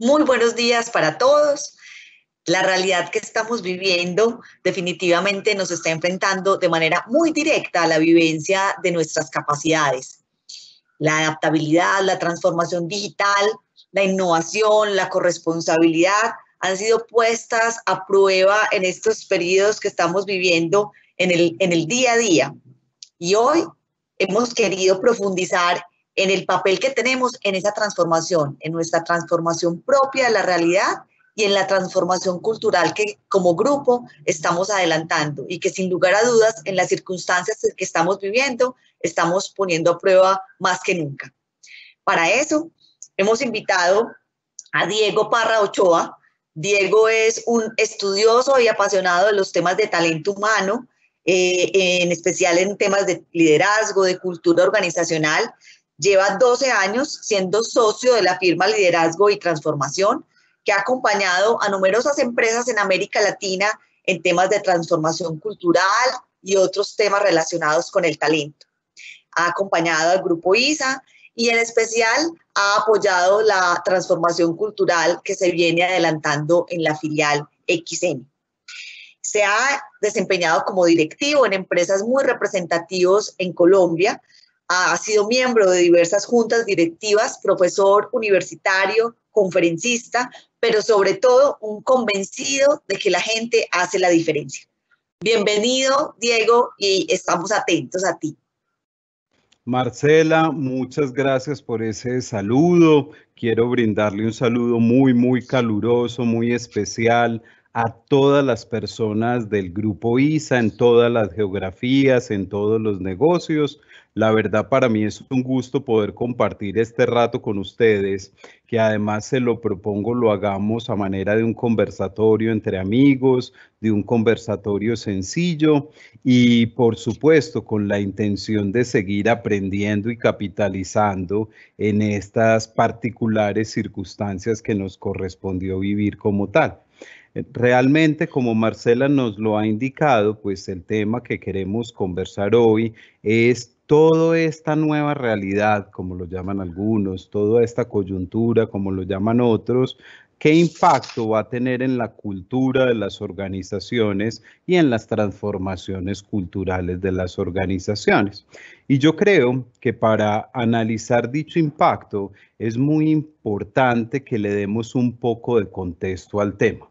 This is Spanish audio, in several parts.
Muy buenos días para todos. La realidad que estamos viviendo definitivamente nos está enfrentando de manera muy directa a la vivencia de nuestras capacidades. La adaptabilidad, la transformación digital, la innovación, la corresponsabilidad han sido puestas a prueba en estos periodos que estamos viviendo en el, en el día a día. Y hoy hemos querido profundizar en el papel que tenemos en esa transformación, en nuestra transformación propia de la realidad y en la transformación cultural que como grupo estamos adelantando y que sin lugar a dudas en las circunstancias que estamos viviendo estamos poniendo a prueba más que nunca. Para eso hemos invitado a Diego Parra Ochoa. Diego es un estudioso y apasionado de los temas de talento humano, eh, en especial en temas de liderazgo, de cultura organizacional, Lleva 12 años siendo socio de la firma Liderazgo y Transformación, que ha acompañado a numerosas empresas en América Latina en temas de transformación cultural y otros temas relacionados con el talento. Ha acompañado al grupo ISA y en especial ha apoyado la transformación cultural que se viene adelantando en la filial XM. Se ha desempeñado como directivo en empresas muy representativas en Colombia, ha sido miembro de diversas juntas directivas, profesor universitario, conferencista, pero sobre todo un convencido de que la gente hace la diferencia. Bienvenido, Diego, y estamos atentos a ti. Marcela, muchas gracias por ese saludo. Quiero brindarle un saludo muy, muy caluroso, muy especial a todas las personas del grupo ISA, en todas las geografías, en todos los negocios. La verdad para mí es un gusto poder compartir este rato con ustedes, que además se lo propongo lo hagamos a manera de un conversatorio entre amigos, de un conversatorio sencillo y por supuesto con la intención de seguir aprendiendo y capitalizando en estas particulares circunstancias que nos correspondió vivir como tal. Eh, realmente, como Marcela nos lo ha indicado, pues el tema que queremos conversar hoy es toda esta nueva realidad, como lo llaman algunos, toda esta coyuntura, como lo llaman otros, qué impacto va a tener en la cultura de las organizaciones y en las transformaciones culturales de las organizaciones. Y yo creo que para analizar dicho impacto es muy importante que le demos un poco de contexto al tema.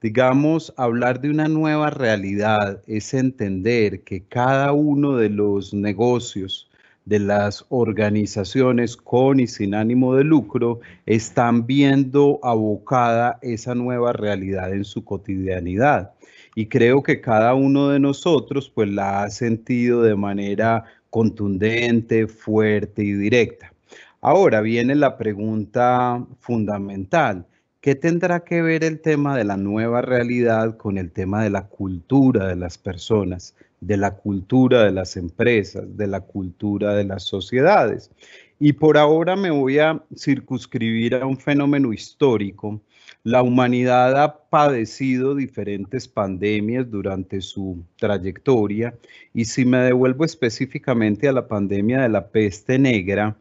Digamos, hablar de una nueva realidad es entender que cada uno de los negocios, de las organizaciones con y sin ánimo de lucro, están viendo abocada esa nueva realidad en su cotidianidad. Y creo que cada uno de nosotros pues la ha sentido de manera contundente, fuerte y directa. Ahora viene la pregunta fundamental. ¿Qué tendrá que ver el tema de la nueva realidad con el tema de la cultura de las personas, de la cultura de las empresas, de la cultura de las sociedades? Y por ahora me voy a circunscribir a un fenómeno histórico. La humanidad ha padecido diferentes pandemias durante su trayectoria y si me devuelvo específicamente a la pandemia de la peste negra,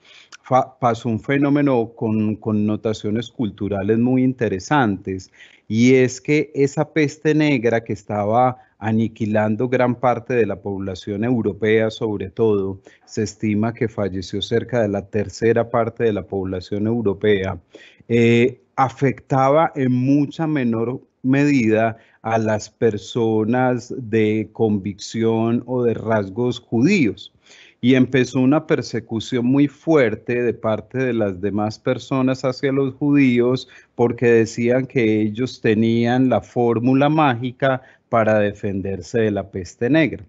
pasó un fenómeno con connotaciones culturales muy interesantes y es que esa peste negra que estaba aniquilando gran parte de la población europea, sobre todo, se estima que falleció cerca de la tercera parte de la población europea, eh, afectaba en mucha menor medida a las personas de convicción o de rasgos judíos y empezó una persecución muy fuerte de parte de las demás personas hacia los judíos porque decían que ellos tenían la fórmula mágica para defenderse de la peste negra.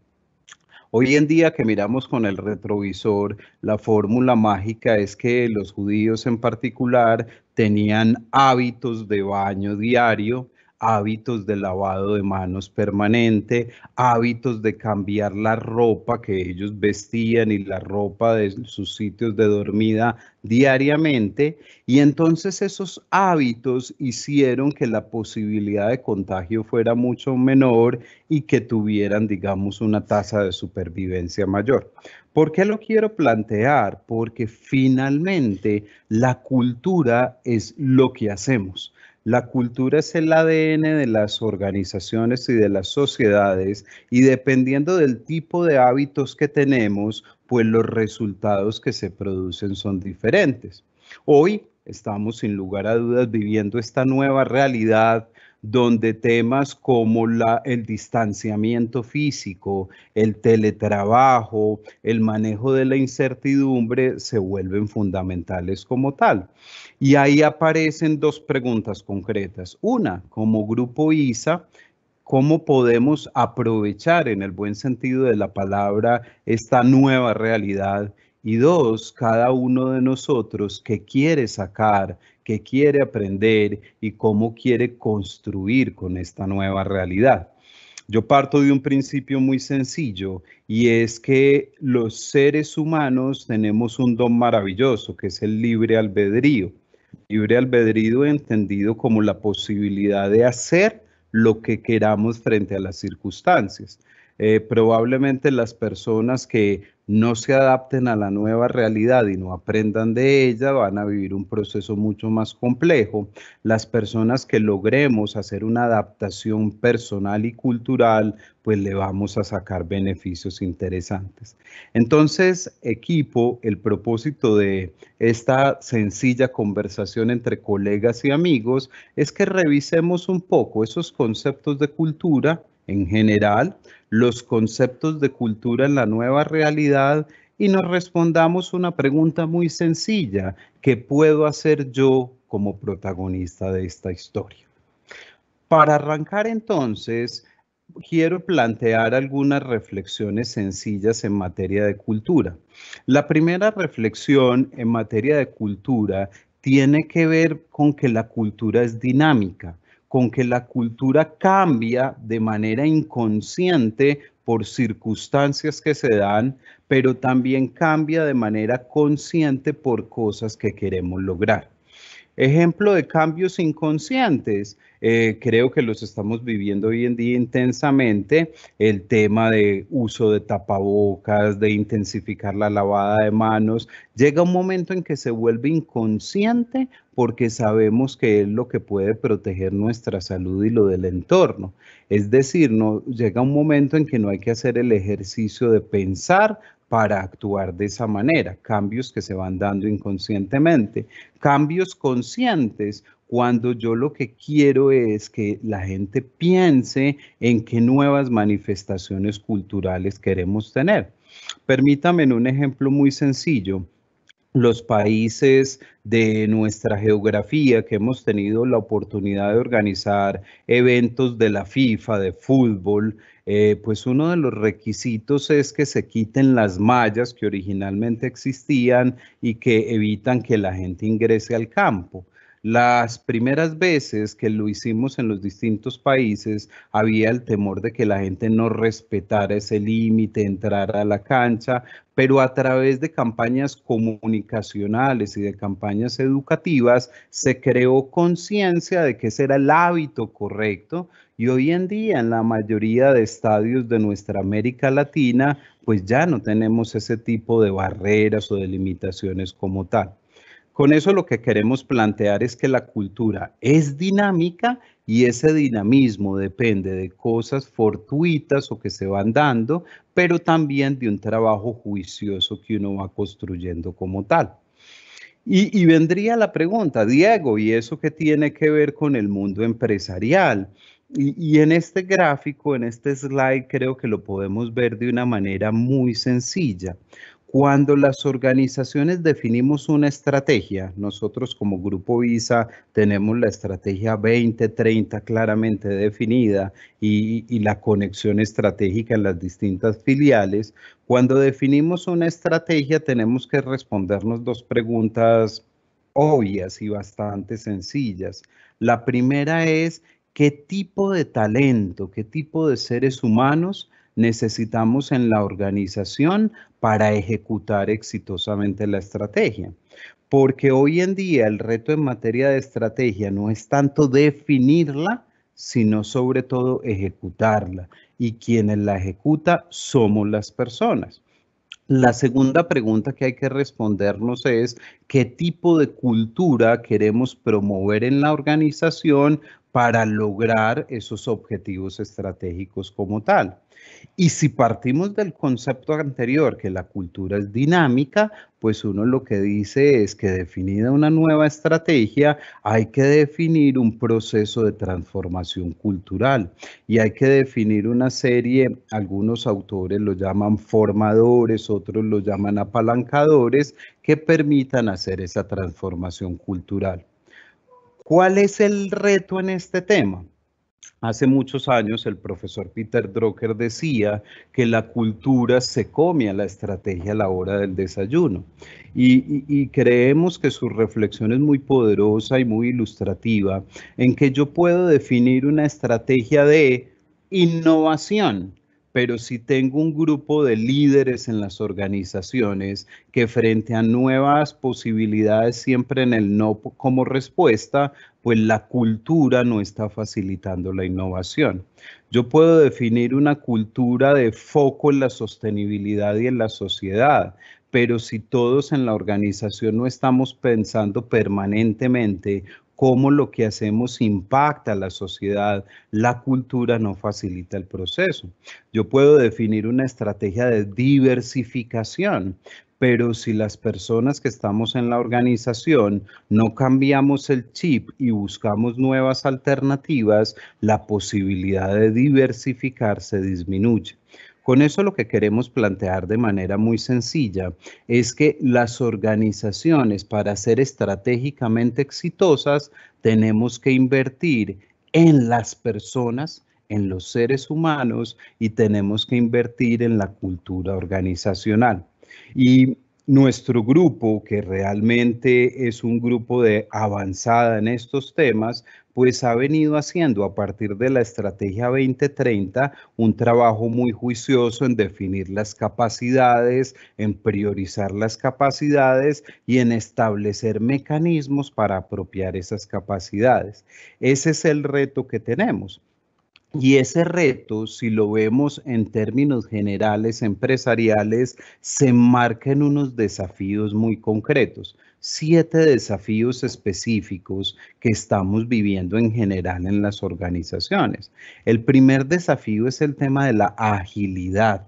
Hoy en día que miramos con el retrovisor, la fórmula mágica es que los judíos en particular tenían hábitos de baño diario, hábitos de lavado de manos permanente, hábitos de cambiar la ropa que ellos vestían y la ropa de sus sitios de dormida diariamente. Y entonces esos hábitos hicieron que la posibilidad de contagio fuera mucho menor y que tuvieran, digamos, una tasa de supervivencia mayor. ¿Por qué lo quiero plantear? Porque finalmente la cultura es lo que hacemos. La cultura es el ADN de las organizaciones y de las sociedades y dependiendo del tipo de hábitos que tenemos, pues los resultados que se producen son diferentes. Hoy estamos sin lugar a dudas viviendo esta nueva realidad donde temas como la, el distanciamiento físico, el teletrabajo, el manejo de la incertidumbre se vuelven fundamentales como tal. Y ahí aparecen dos preguntas concretas. Una, como grupo ISA, cómo podemos aprovechar en el buen sentido de la palabra esta nueva realidad y dos, cada uno de nosotros que quiere sacar qué quiere aprender y cómo quiere construir con esta nueva realidad. Yo parto de un principio muy sencillo y es que los seres humanos tenemos un don maravilloso que es el libre albedrío. Libre albedrío entendido como la posibilidad de hacer lo que queramos frente a las circunstancias. Eh, probablemente las personas que no se adapten a la nueva realidad y no aprendan de ella, van a vivir un proceso mucho más complejo. Las personas que logremos hacer una adaptación personal y cultural, pues le vamos a sacar beneficios interesantes. Entonces, equipo, el propósito de esta sencilla conversación entre colegas y amigos es que revisemos un poco esos conceptos de cultura en general, los conceptos de cultura en la nueva realidad y nos respondamos una pregunta muy sencilla, ¿qué puedo hacer yo como protagonista de esta historia? Para arrancar entonces, quiero plantear algunas reflexiones sencillas en materia de cultura. La primera reflexión en materia de cultura tiene que ver con que la cultura es dinámica con que la cultura cambia de manera inconsciente por circunstancias que se dan, pero también cambia de manera consciente por cosas que queremos lograr. Ejemplo de cambios inconscientes, eh, creo que los estamos viviendo hoy en día intensamente, el tema de uso de tapabocas, de intensificar la lavada de manos, llega un momento en que se vuelve inconsciente porque sabemos que es lo que puede proteger nuestra salud y lo del entorno. Es decir, no, llega un momento en que no hay que hacer el ejercicio de pensar para actuar de esa manera, cambios que se van dando inconscientemente, cambios conscientes, cuando yo lo que quiero es que la gente piense en qué nuevas manifestaciones culturales queremos tener. Permítanme un ejemplo muy sencillo los países de nuestra geografía que hemos tenido la oportunidad de organizar eventos de la FIFA, de fútbol, eh, pues uno de los requisitos es que se quiten las mallas que originalmente existían y que evitan que la gente ingrese al campo. Las primeras veces que lo hicimos en los distintos países, había el temor de que la gente no respetara ese límite, entrara a la cancha, pero a través de campañas comunicacionales y de campañas educativas se creó conciencia de que ese era el hábito correcto y hoy en día en la mayoría de estadios de nuestra América Latina pues ya no tenemos ese tipo de barreras o de limitaciones como tal. Con eso lo que queremos plantear es que la cultura es dinámica y ese dinamismo depende de cosas fortuitas o que se van dando, pero también de un trabajo juicioso que uno va construyendo como tal. Y, vendría la pregunta, Diego, ¿y eso qué tiene que ver con el mundo empresarial? y en este gráfico, en este slide, creo que lo podemos ver de una manera muy sencilla. Cuando las organizaciones definimos una estrategia, nosotros como Grupo Visa tenemos la estrategia 2030 claramente definida y, y, la conexión estratégica en las distintas filiales. Cuando definimos una estrategia tenemos que respondernos dos preguntas obvias y bastante sencillas. La primera es, ¿qué tipo de talento, qué tipo de seres humanos necesitamos en la organización para ejecutar exitosamente la estrategia. Porque hoy en día el reto en materia de estrategia no es tanto definirla, sino sobre todo ejecutarla. Y quienes la ejecuta somos las personas. La segunda pregunta que hay que respondernos es qué tipo de cultura queremos promover en la organización para lograr esos objetivos estratégicos como tal. Y si partimos del concepto anterior, que la cultura es dinámica, pues uno lo que dice es que definida una nueva estrategia, hay que definir un proceso de transformación cultural y hay que definir una serie, algunos autores lo llaman formadores, otros lo llaman apalancadores, que permitan hacer esa transformación cultural. ¿Cuál es el reto en este tema? Hace muchos años el profesor Peter Drucker decía que la cultura se come a la estrategia a la hora del desayuno y, y, creemos que su reflexión es muy poderosa y muy ilustrativa en que yo puedo definir una estrategia de innovación pero si tengo un grupo de líderes en las organizaciones que frente a nuevas posibilidades, siempre en el no como respuesta, pues la cultura no está facilitando la innovación. Yo puedo definir una cultura de foco en la sostenibilidad y en la sociedad, pero si todos en la organización no estamos pensando permanentemente cómo lo que hacemos impacta a la sociedad, la cultura no facilita el proceso. Yo puedo definir una estrategia de diversificación, pero si las personas que estamos en la organización no cambiamos el chip y buscamos nuevas alternativas, la posibilidad de diversificar se disminuye. Con eso lo que queremos plantear de manera muy sencilla es que las organizaciones para ser estratégicamente exitosas tenemos que invertir en las personas en los seres humanos y tenemos que invertir en la cultura organizacional. Y nuestro grupo, que realmente es un grupo de avanzada en estos temas, pues ha venido haciendo a partir de la Estrategia 2030 un trabajo muy juicioso en definir las capacidades, en priorizar las capacidades y en establecer mecanismos para apropiar esas capacidades. Ese es el reto que tenemos. Y ese reto, si lo vemos en términos generales, empresariales, se marca en unos desafíos muy concretos, siete desafíos específicos que estamos viviendo en general en las organizaciones. El primer desafío es el tema de la agilidad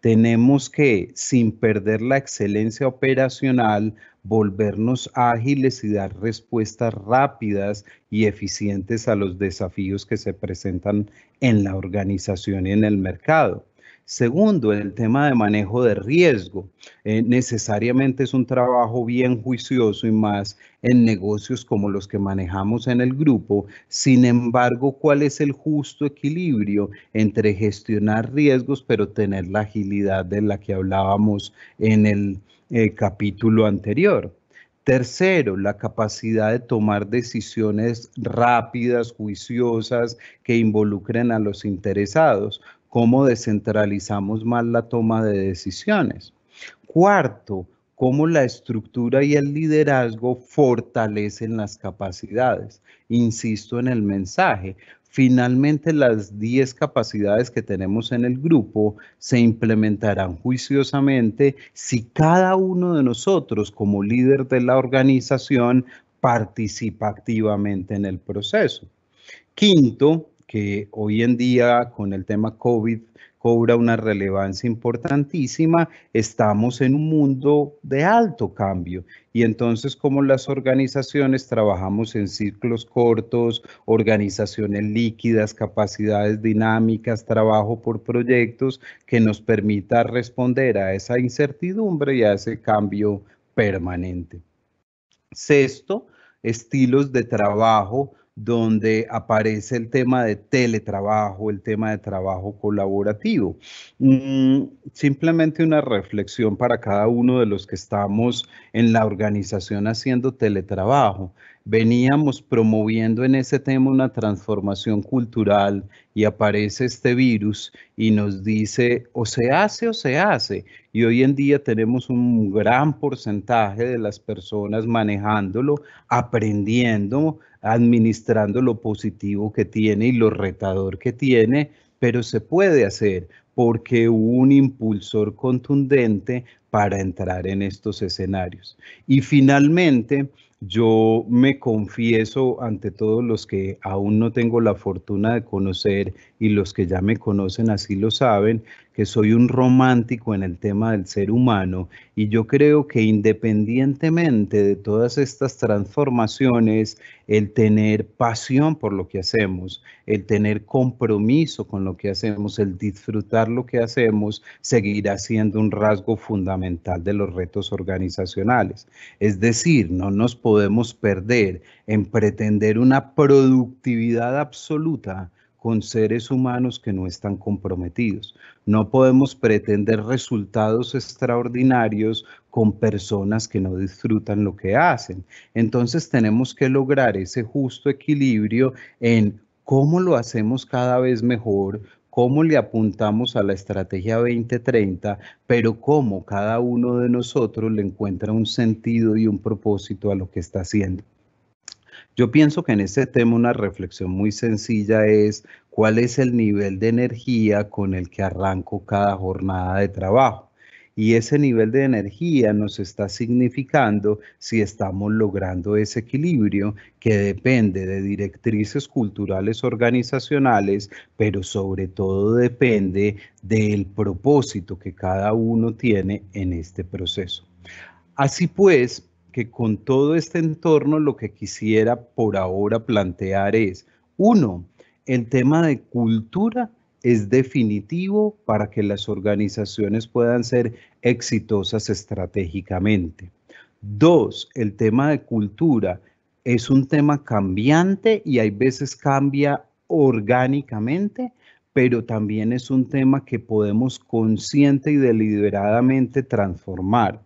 tenemos que, sin perder la excelencia operacional, volvernos ágiles y dar respuestas rápidas y eficientes a los desafíos que se presentan en la organización y en el mercado. Segundo, el tema de manejo de riesgo. Eh, necesariamente es un trabajo bien juicioso y más en negocios como los que manejamos en el grupo. Sin embargo, ¿cuál es el justo equilibrio entre gestionar riesgos pero tener la agilidad de la que hablábamos en el eh, capítulo anterior? Tercero, la capacidad de tomar decisiones rápidas, juiciosas, que involucren a los interesados cómo descentralizamos más la toma de decisiones. Cuarto, cómo la estructura y el liderazgo fortalecen las capacidades. Insisto en el mensaje. Finalmente, las 10 capacidades que tenemos en el grupo se implementarán juiciosamente si cada uno de nosotros, como líder de la organización, participa activamente en el proceso. Quinto, que hoy en día con el tema COVID cobra una relevancia importantísima, estamos en un mundo de alto cambio. Y entonces, como las organizaciones trabajamos en ciclos cortos, organizaciones líquidas, capacidades dinámicas, trabajo por proyectos que nos permita responder a esa incertidumbre y a ese cambio permanente. Sexto, estilos de trabajo donde aparece el tema de teletrabajo, el tema de trabajo colaborativo. Mm, simplemente una reflexión para cada uno de los que estamos en la organización haciendo teletrabajo veníamos promoviendo en ese tema una transformación cultural y aparece este virus y nos dice o se hace o se hace. Y hoy en día tenemos un gran porcentaje de las personas manejándolo, aprendiendo administrando lo positivo que tiene y lo retador que tiene, pero se puede hacer porque hubo un impulsor contundente para entrar en estos escenarios. Y finalmente, yo me confieso ante todos los que aún no tengo la fortuna de conocer y los que ya me conocen así lo saben, que soy un romántico en el tema del ser humano y yo creo que independientemente de todas estas transformaciones, el tener pasión por lo que hacemos, el tener compromiso con lo que hacemos, el disfrutar lo que hacemos, seguirá siendo un rasgo fundamental de los retos organizacionales. Es decir, no nos podemos perder en pretender una productividad absoluta con seres humanos que no están comprometidos. No podemos pretender resultados extraordinarios con personas que no disfrutan lo que hacen. Entonces tenemos que lograr ese justo equilibrio en cómo lo hacemos cada vez mejor, cómo le apuntamos a la estrategia 2030, pero cómo cada uno de nosotros le encuentra un sentido y un propósito a lo que está haciendo. Yo pienso que en ese tema una reflexión muy sencilla es cuál es el nivel de energía con el que arranco cada jornada de trabajo. Y ese nivel de energía nos está significando si estamos logrando ese equilibrio que depende de directrices culturales organizacionales, pero sobre todo depende del propósito que cada uno tiene en este proceso. Así pues, con todo este entorno lo que quisiera por ahora plantear es, uno, el tema de cultura es definitivo para que las organizaciones puedan ser exitosas estratégicamente. Dos, el tema de cultura es un tema cambiante y hay veces cambia orgánicamente, pero también es un tema que podemos consciente y deliberadamente transformar.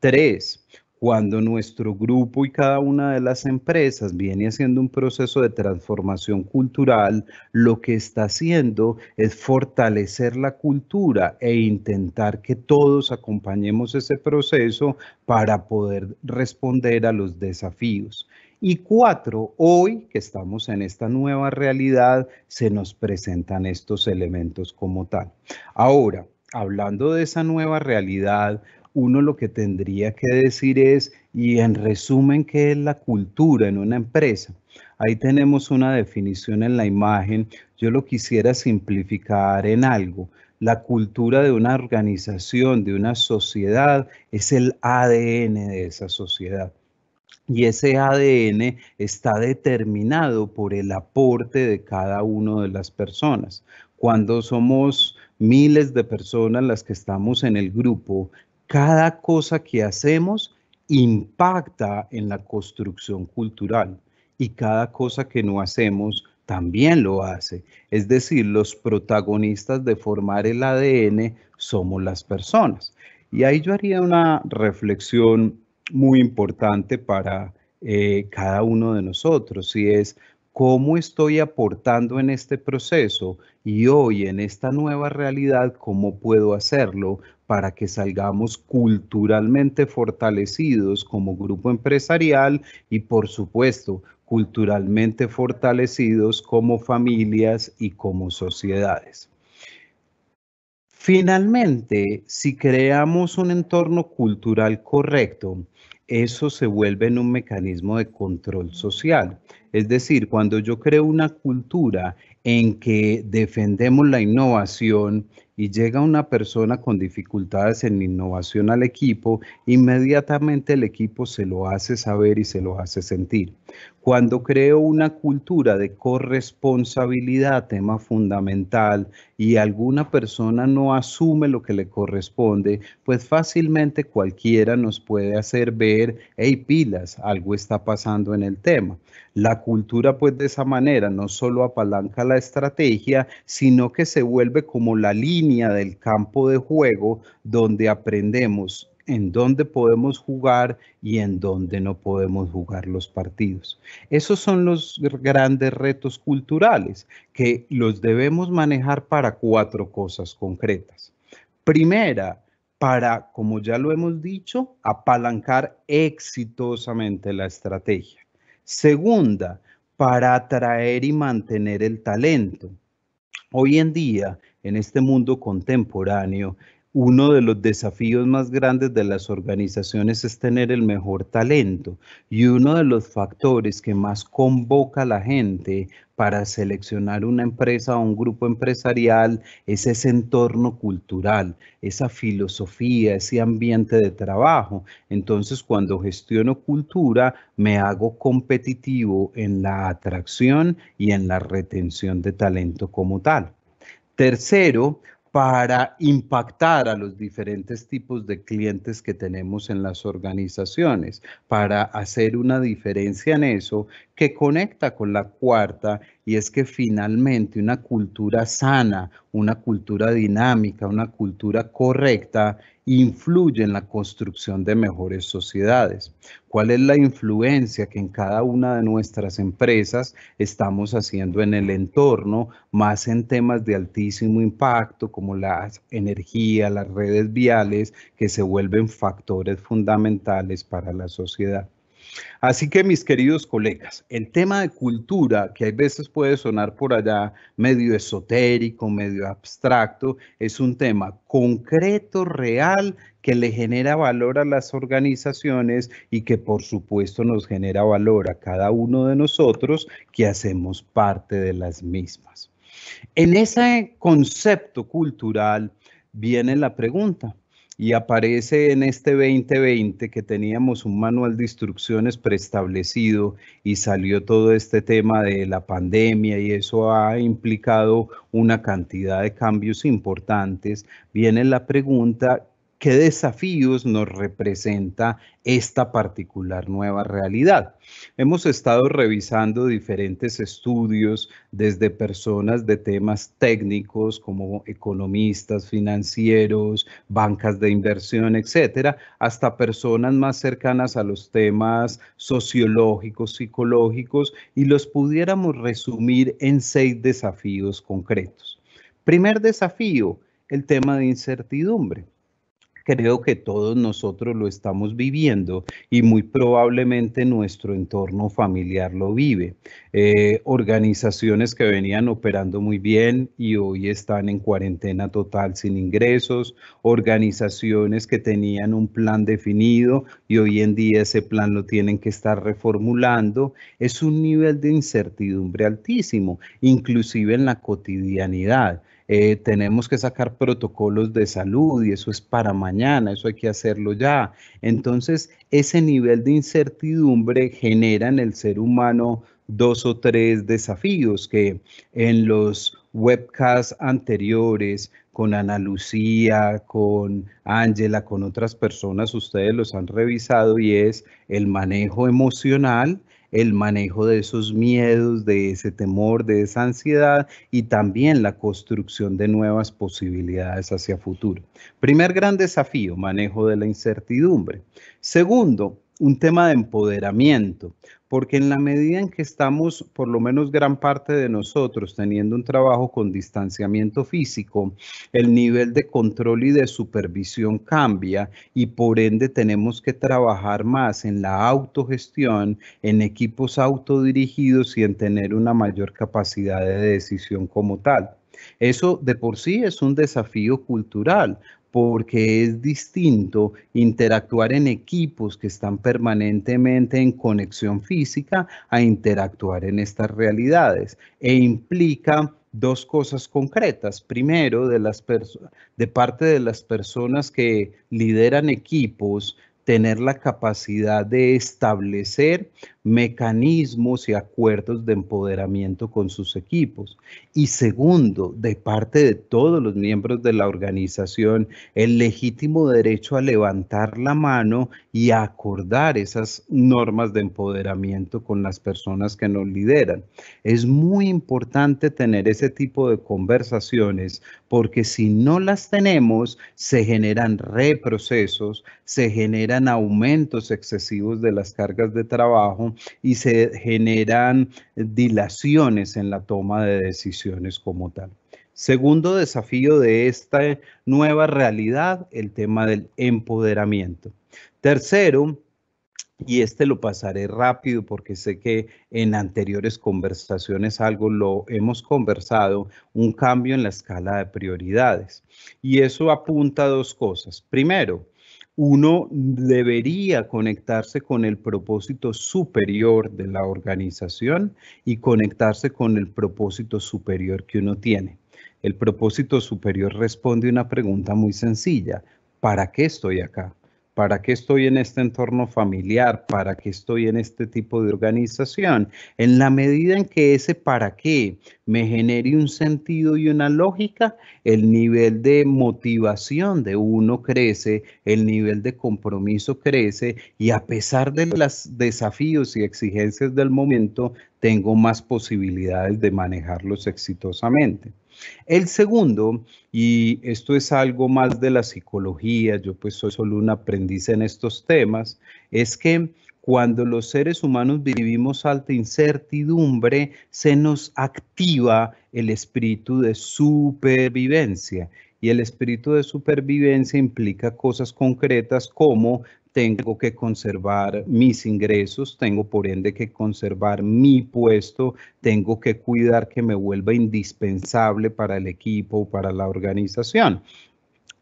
Tres, cuando nuestro grupo y cada una de las empresas viene haciendo un proceso de transformación cultural, lo que está haciendo es fortalecer la cultura e intentar que todos acompañemos ese proceso para poder responder a los desafíos. Y cuatro, hoy que estamos en esta nueva realidad, se nos presentan estos elementos como tal. Ahora, hablando de esa nueva realidad, uno lo que tendría que decir es, y en resumen, ¿qué es la cultura en una empresa? Ahí tenemos una definición en la imagen. Yo lo quisiera simplificar en algo. La cultura de una organización, de una sociedad, es el ADN de esa sociedad. Y ese ADN está determinado por el aporte de cada una de las personas. Cuando somos miles de personas las que estamos en el grupo, cada cosa que hacemos impacta en la construcción cultural y cada cosa que no hacemos también lo hace. Es decir, los protagonistas de formar el ADN somos las personas. Y ahí yo haría una reflexión muy importante para eh, cada uno de nosotros y es cómo estoy aportando en este proceso y hoy en esta nueva realidad, cómo puedo hacerlo para que salgamos culturalmente fortalecidos como grupo empresarial y por supuesto culturalmente fortalecidos como familias y como sociedades. Finalmente, si creamos un entorno cultural correcto, eso se vuelve en un mecanismo de control social. Es decir, cuando yo creo una cultura en que defendemos la innovación y llega una persona con dificultades en innovación al equipo, inmediatamente el equipo se lo hace saber y se lo hace sentir. Cuando creo una cultura de corresponsabilidad, tema fundamental, y alguna persona no asume lo que le corresponde, pues fácilmente cualquiera nos puede hacer ver, hey pilas, algo está pasando en el tema cultura pues de esa manera no solo apalanca la estrategia, sino que se vuelve como la línea del campo de juego donde aprendemos en dónde podemos jugar y en dónde no podemos jugar los partidos. Esos son los grandes retos culturales que los debemos manejar para cuatro cosas concretas. Primera, para, como ya lo hemos dicho, apalancar exitosamente la estrategia. Segunda, para atraer y mantener el talento. Hoy en día, en este mundo contemporáneo, uno de los desafíos más grandes de las organizaciones es tener el mejor talento y uno de los factores que más convoca a la gente para seleccionar una empresa o un grupo empresarial es ese entorno cultural, esa filosofía, ese ambiente de trabajo. Entonces, cuando gestiono cultura, me hago competitivo en la atracción y en la retención de talento como tal. Tercero, para impactar a los diferentes tipos de clientes que tenemos en las organizaciones, para hacer una diferencia en eso que conecta con la cuarta y es que finalmente una cultura sana, una cultura dinámica, una cultura correcta influye en la construcción de mejores sociedades. ¿Cuál es la influencia que en cada una de nuestras empresas estamos haciendo en el entorno, más en temas de altísimo impacto como la energía, las redes viales, que se vuelven factores fundamentales para la sociedad? Así que mis queridos colegas, el tema de cultura, que a veces puede sonar por allá medio esotérico, medio abstracto, es un tema concreto, real, que le genera valor a las organizaciones y que por supuesto nos genera valor a cada uno de nosotros que hacemos parte de las mismas. En ese concepto cultural viene la pregunta, y aparece en este 2020 que teníamos un manual de instrucciones preestablecido y salió todo este tema de la pandemia y eso ha implicado una cantidad de cambios importantes, viene la pregunta, qué desafíos nos representa esta particular nueva realidad. Hemos estado revisando diferentes estudios desde personas de temas técnicos como economistas, financieros, bancas de inversión, etcétera, hasta personas más cercanas a los temas sociológicos, psicológicos y los pudiéramos resumir en seis desafíos concretos. Primer desafío, el tema de incertidumbre creo que todos nosotros lo estamos viviendo y muy probablemente nuestro entorno familiar lo vive. Eh, organizaciones que venían operando muy bien y hoy están en cuarentena total sin ingresos, organizaciones que tenían un plan definido y hoy en día ese plan lo tienen que estar reformulando. Es un nivel de incertidumbre altísimo, inclusive en la cotidianidad. Eh, tenemos que sacar protocolos de salud y eso es para mañana, eso hay que hacerlo ya. Entonces, ese nivel de incertidumbre genera en el ser humano dos o tres desafíos que en los webcasts anteriores con Ana Lucía, con Ángela, con otras personas, ustedes los han revisado y es el manejo emocional el manejo de esos miedos, de ese temor, de esa ansiedad y también la construcción de nuevas posibilidades hacia futuro. Primer gran desafío, manejo de la incertidumbre. Segundo, un tema de empoderamiento, porque en la medida en que estamos, por lo menos gran parte de nosotros, teniendo un trabajo con distanciamiento físico, el nivel de control y de supervisión cambia y por ende tenemos que trabajar más en la autogestión, en equipos autodirigidos y en tener una mayor capacidad de decisión como tal. Eso de por sí es un desafío cultural porque es distinto interactuar en equipos que están permanentemente en conexión física a interactuar en estas realidades e implica dos cosas concretas. Primero, de, las de parte de las personas que lideran equipos, tener la capacidad de establecer mecanismos y acuerdos de empoderamiento con sus equipos. Y segundo, de parte de todos los miembros de la organización, el legítimo derecho a levantar la mano y acordar esas normas de empoderamiento con las personas que nos lideran. Es muy importante tener ese tipo de conversaciones porque si no las tenemos, se generan reprocesos, se generan aumentos excesivos de las cargas de trabajo y se generan dilaciones en la toma de decisiones como tal. Segundo desafío de esta nueva realidad, el tema del empoderamiento. Tercero, y este lo pasaré rápido porque sé que en anteriores conversaciones algo lo hemos conversado, un cambio en la escala de prioridades. Y eso apunta a dos cosas. Primero, uno debería conectarse con el propósito superior de la organización y conectarse con el propósito superior que uno tiene. El propósito superior responde a una pregunta muy sencilla. ¿Para qué estoy acá? ¿Para qué estoy en este entorno familiar? ¿Para qué estoy en este tipo de organización? En la medida en que ese para qué me genere un sentido y una lógica, el nivel de motivación de uno crece, el nivel de compromiso crece y a pesar de los desafíos y exigencias del momento, tengo más posibilidades de manejarlos exitosamente. El segundo, y esto es algo más de la psicología, yo pues soy solo un aprendiz en estos temas, es que cuando los seres humanos vivimos alta incertidumbre, se nos activa el espíritu de supervivencia. Y el espíritu de supervivencia implica cosas concretas como tengo que conservar mis ingresos, tengo por ende que conservar mi puesto, tengo que cuidar que me vuelva indispensable para el equipo, para la organización.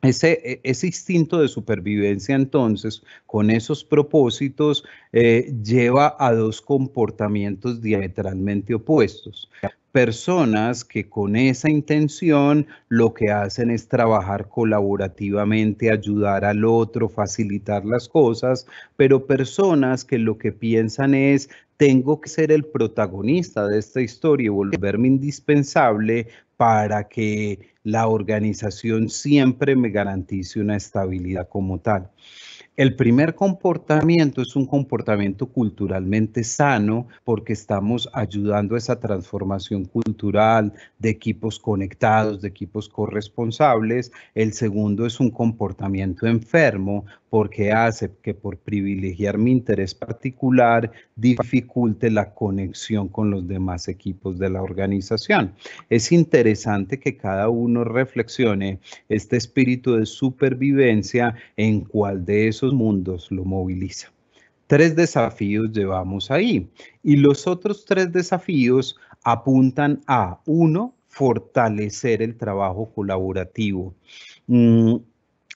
E, ese, instinto de supervivencia entonces, con esos propósitos, eh, lleva a dos comportamientos diametralmente opuestos. Personas que con esa intención lo que hacen es trabajar colaborativamente, ayudar al otro, facilitar las cosas, pero personas que lo que piensan es tengo que ser el protagonista de esta historia y volverme indispensable para que la organización siempre me garantice una estabilidad como tal. El primer comportamiento es un comportamiento culturalmente sano porque estamos ayudando a esa transformación cultural de equipos conectados, de equipos corresponsables. El segundo es un comportamiento enfermo porque hace que por privilegiar mi interés particular dificulte la conexión con los demás equipos de la organización. Es interesante que cada uno reflexione este espíritu de supervivencia en cuál de esos mundos lo moviliza. Tres desafíos llevamos ahí y los otros tres desafíos apuntan a uno, fortalecer el trabajo colaborativo. Mm,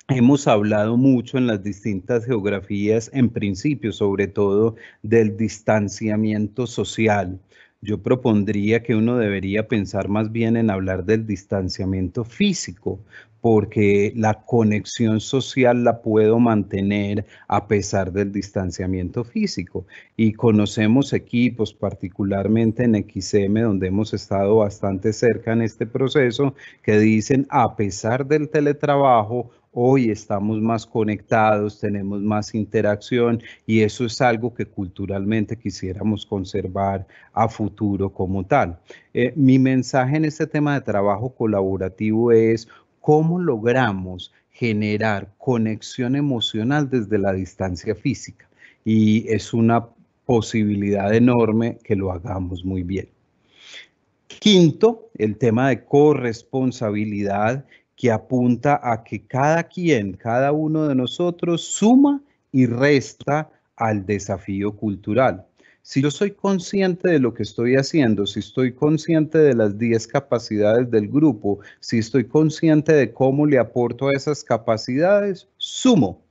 Hemos hablado mucho en las distintas geografías, en principio sobre todo del distanciamiento social. Yo propondría que uno debería pensar más bien en hablar del distanciamiento físico, porque la conexión social la puedo mantener a pesar del distanciamiento físico. Y conocemos equipos, particularmente en XM, donde hemos estado bastante cerca en este proceso, que dicen, a pesar del teletrabajo, Hoy estamos más conectados, tenemos más interacción y eso es algo que culturalmente quisiéramos conservar a futuro como tal. Eh, mi mensaje en este tema de trabajo colaborativo es cómo logramos generar conexión emocional desde la distancia física y es una posibilidad enorme que lo hagamos muy bien. Quinto, el tema de corresponsabilidad que apunta a que cada quien, cada uno de nosotros suma y resta al desafío cultural. Si yo soy consciente de lo que estoy haciendo, si estoy consciente de las 10 capacidades del grupo, si estoy consciente de cómo le aporto a esas capacidades, sumo.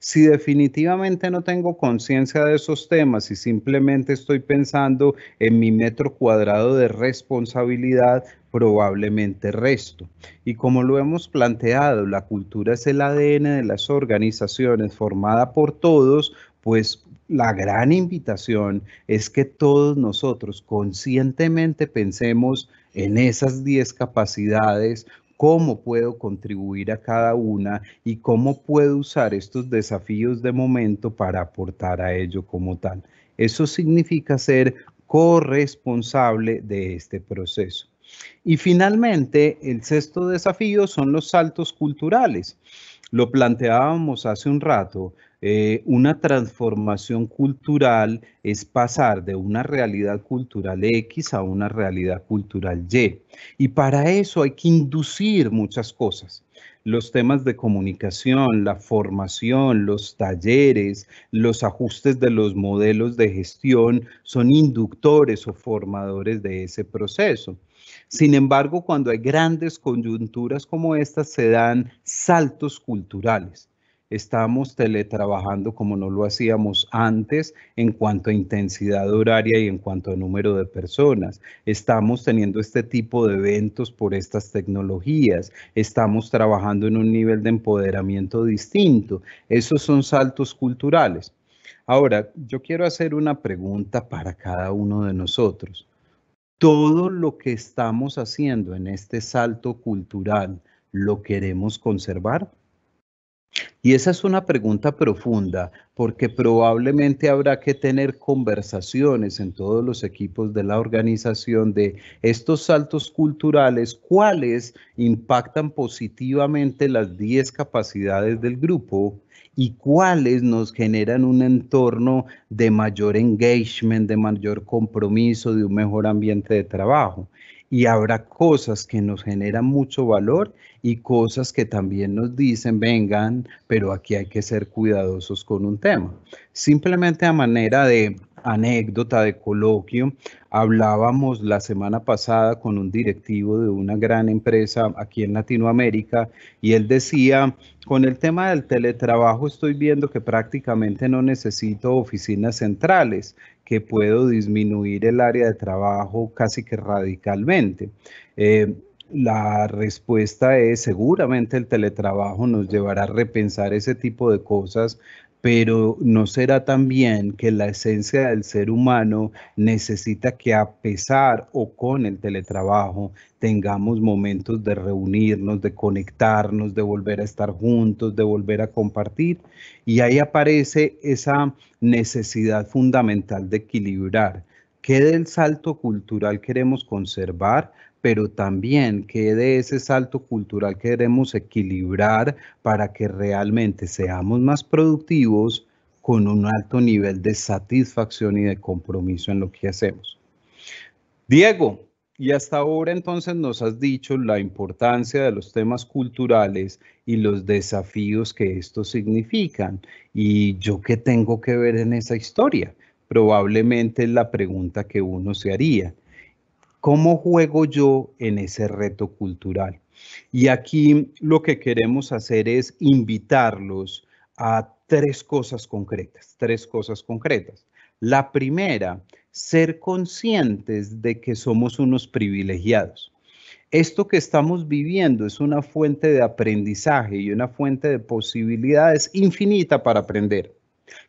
Si definitivamente no tengo conciencia de esos temas y simplemente estoy pensando en mi metro cuadrado de responsabilidad, probablemente resto. Y como lo hemos planteado, la cultura es el ADN de las organizaciones formada por todos, pues la gran invitación es que todos nosotros conscientemente pensemos en esas 10 capacidades, cómo puedo contribuir a cada una y cómo puedo usar estos desafíos de momento para aportar a ello como tal. Eso significa ser corresponsable de este proceso. Y finalmente, el sexto desafío son los saltos culturales. Lo planteábamos hace un rato, eh, una transformación cultural es pasar de una realidad cultural X a una realidad cultural Y. Y para eso hay que inducir muchas cosas. Los temas de comunicación, la formación, los talleres, los ajustes de los modelos de gestión son inductores o formadores de ese proceso. Sin embargo, cuando hay grandes coyunturas como estas, se dan saltos culturales. Estamos teletrabajando como no lo hacíamos antes en cuanto a intensidad horaria y en cuanto a número de personas. Estamos teniendo este tipo de eventos por estas tecnologías. Estamos trabajando en un nivel de empoderamiento distinto. Esos son saltos culturales. Ahora, yo quiero hacer una pregunta para cada uno de nosotros todo lo que estamos haciendo en este salto cultural lo queremos conservar? Y esa es una pregunta profunda, porque probablemente habrá que tener conversaciones en todos los equipos de la organización de estos saltos culturales, cuáles impactan positivamente las 10 capacidades del grupo y cuáles nos generan un entorno de mayor engagement, de mayor compromiso, de un mejor ambiente de trabajo y habrá cosas que nos generan mucho valor y cosas que también nos dicen, vengan, pero aquí hay que ser cuidadosos con un tema. Simplemente a manera de anécdota, de coloquio, hablábamos la semana pasada con un directivo de una gran empresa aquí en Latinoamérica y él decía, con el tema del teletrabajo estoy viendo que prácticamente no necesito oficinas centrales que puedo disminuir el área de trabajo casi que radicalmente. Eh, la respuesta es seguramente el teletrabajo nos llevará a repensar ese tipo de cosas pero no será también que la esencia del ser humano necesita que a pesar o con el teletrabajo tengamos momentos de reunirnos, de conectarnos, de volver a estar juntos, de volver a compartir. Y ahí aparece esa necesidad fundamental de equilibrar. ¿Qué del salto cultural queremos conservar? pero también que de ese salto cultural queremos equilibrar para que realmente seamos más productivos con un alto nivel de satisfacción y de compromiso en lo que hacemos. Diego, y hasta ahora entonces nos has dicho la importancia de los temas culturales y los desafíos que estos significan. ¿Y yo qué tengo que ver en esa historia? Probablemente es la pregunta que uno se haría. ¿Cómo juego yo en ese reto cultural? Y aquí lo que queremos hacer es invitarlos a tres cosas concretas, tres cosas concretas. La primera, ser conscientes de que somos unos privilegiados. Esto que estamos viviendo es una fuente de aprendizaje y una fuente de posibilidades infinita para aprender.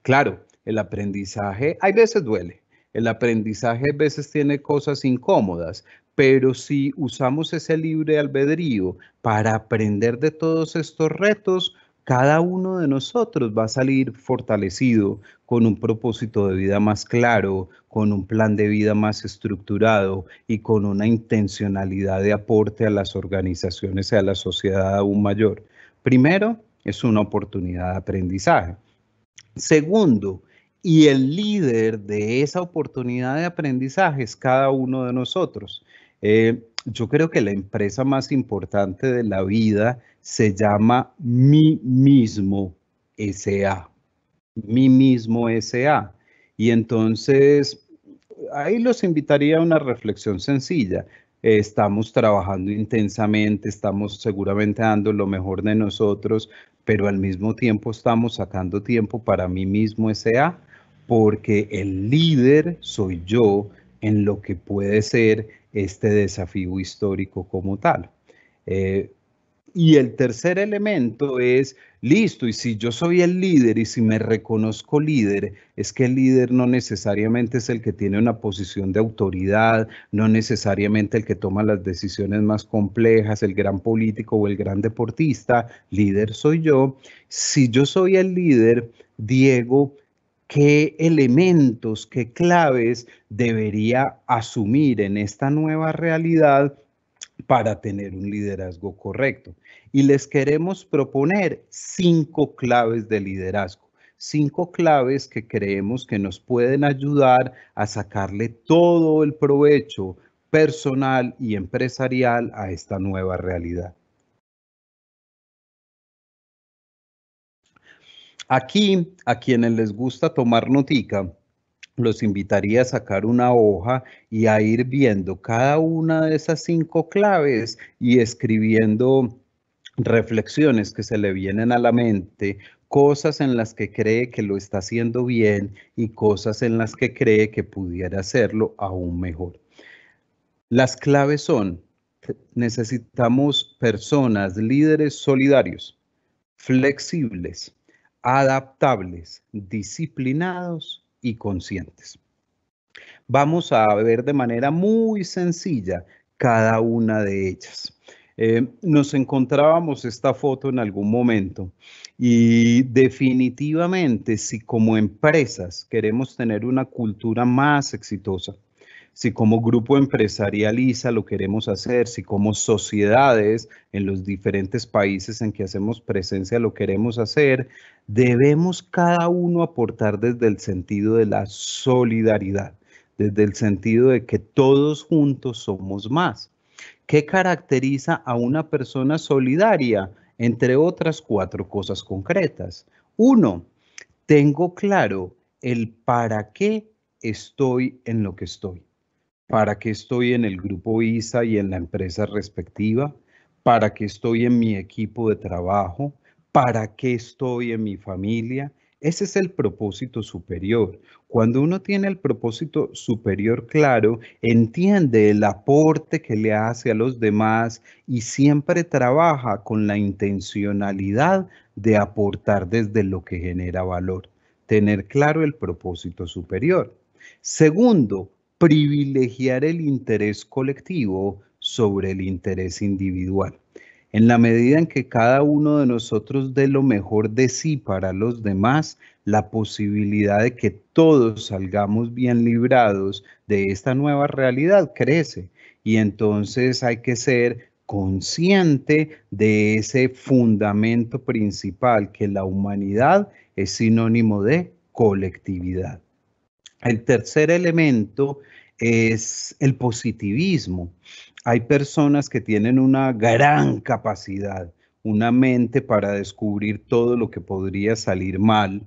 Claro, el aprendizaje a veces duele, el aprendizaje a veces tiene cosas incómodas, pero si usamos ese libre albedrío para aprender de todos estos retos, cada uno de nosotros va a salir fortalecido con un propósito de vida más claro, con un plan de vida más estructurado y con una intencionalidad de aporte a las organizaciones y a la sociedad aún mayor. Primero, es una oportunidad de aprendizaje. Segundo, y el líder de esa oportunidad de aprendizaje es cada uno de nosotros. Eh, yo creo que la empresa más importante de la vida se llama Mi mismo SA. Mi mismo SA. Y entonces, ahí los invitaría a una reflexión sencilla. estamos trabajando intensamente, estamos seguramente dando lo mejor de nosotros, pero al mismo tiempo estamos sacando tiempo para mí mismo SA porque el líder soy yo en lo que puede ser este desafío histórico como tal. Eh, y el tercer elemento es, listo, y si yo soy el líder y si me reconozco líder, es que el líder no necesariamente es el que tiene una posición de autoridad, no necesariamente el que toma las decisiones más complejas, el gran político o el gran deportista, líder soy yo. Si yo soy el líder, Diego, qué elementos, qué claves debería asumir en esta nueva realidad para tener un liderazgo correcto. Y les queremos proponer cinco claves de liderazgo, cinco claves que creemos que nos pueden ayudar a sacarle todo el provecho personal y empresarial a esta nueva realidad. Aquí, a quienes les gusta tomar notica, los invitaría a sacar una hoja y a ir viendo cada una de esas cinco claves y escribiendo reflexiones que se le vienen a la mente, cosas en las que cree que lo está haciendo bien y cosas en las que cree que pudiera hacerlo aún mejor. Las claves son, necesitamos personas, líderes solidarios, flexibles, adaptables, disciplinados y conscientes. Vamos a ver de manera muy sencilla cada una de ellas. Eh, nos encontrábamos esta foto en algún momento y definitivamente si como empresas queremos tener una cultura más exitosa, si como grupo empresarializa lo queremos hacer, si como sociedades en los diferentes países en que hacemos presencia lo queremos hacer, debemos cada uno aportar desde el sentido de la solidaridad, desde el sentido de que todos juntos somos más. ¿Qué caracteriza a una persona solidaria? Entre otras cuatro cosas concretas. Uno, tengo claro el para qué estoy en lo que estoy ¿Para qué estoy en el grupo ISA y en la empresa respectiva? ¿Para qué estoy en mi equipo de trabajo? ¿Para qué estoy en mi familia? Ese es el propósito superior. Cuando uno tiene el propósito superior claro, entiende el aporte que le hace a los demás y siempre trabaja con la intencionalidad de aportar desde lo que genera valor. Tener claro el propósito superior. Segundo, privilegiar el interés colectivo sobre el interés individual. En la medida en que cada uno de nosotros dé lo mejor de sí para los demás, la posibilidad de que todos salgamos bien librados de esta nueva realidad crece. Y entonces hay que ser consciente de ese fundamento principal, que la humanidad es sinónimo de colectividad. El tercer elemento es el positivismo. Hay personas que tienen una gran capacidad, una mente para descubrir todo lo que podría salir mal.